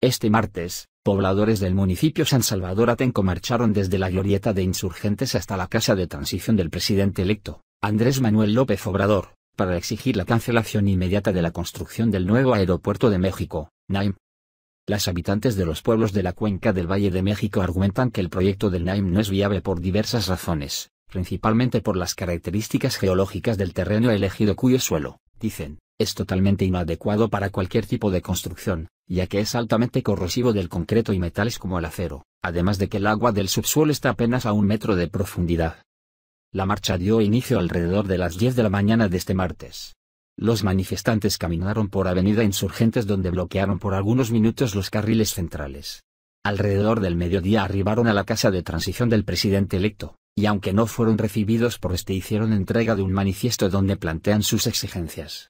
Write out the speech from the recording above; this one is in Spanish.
Este martes, pobladores del municipio San Salvador Atenco marcharon desde la glorieta de insurgentes hasta la casa de transición del presidente electo, Andrés Manuel López Obrador, para exigir la cancelación inmediata de la construcción del nuevo aeropuerto de México, NAIM. Las habitantes de los pueblos de la cuenca del Valle de México argumentan que el proyecto del NAIM no es viable por diversas razones, principalmente por las características geológicas del terreno elegido cuyo suelo, dicen, es totalmente inadecuado para cualquier tipo de construcción, ya que es altamente corrosivo del concreto y metales como el acero, además de que el agua del subsuelo está apenas a un metro de profundidad. La marcha dio inicio alrededor de las 10 de la mañana de este martes. Los manifestantes caminaron por Avenida Insurgentes donde bloquearon por algunos minutos los carriles centrales. Alrededor del mediodía arribaron a la casa de transición del presidente electo, y aunque no fueron recibidos por este hicieron entrega de un manifiesto donde plantean sus exigencias.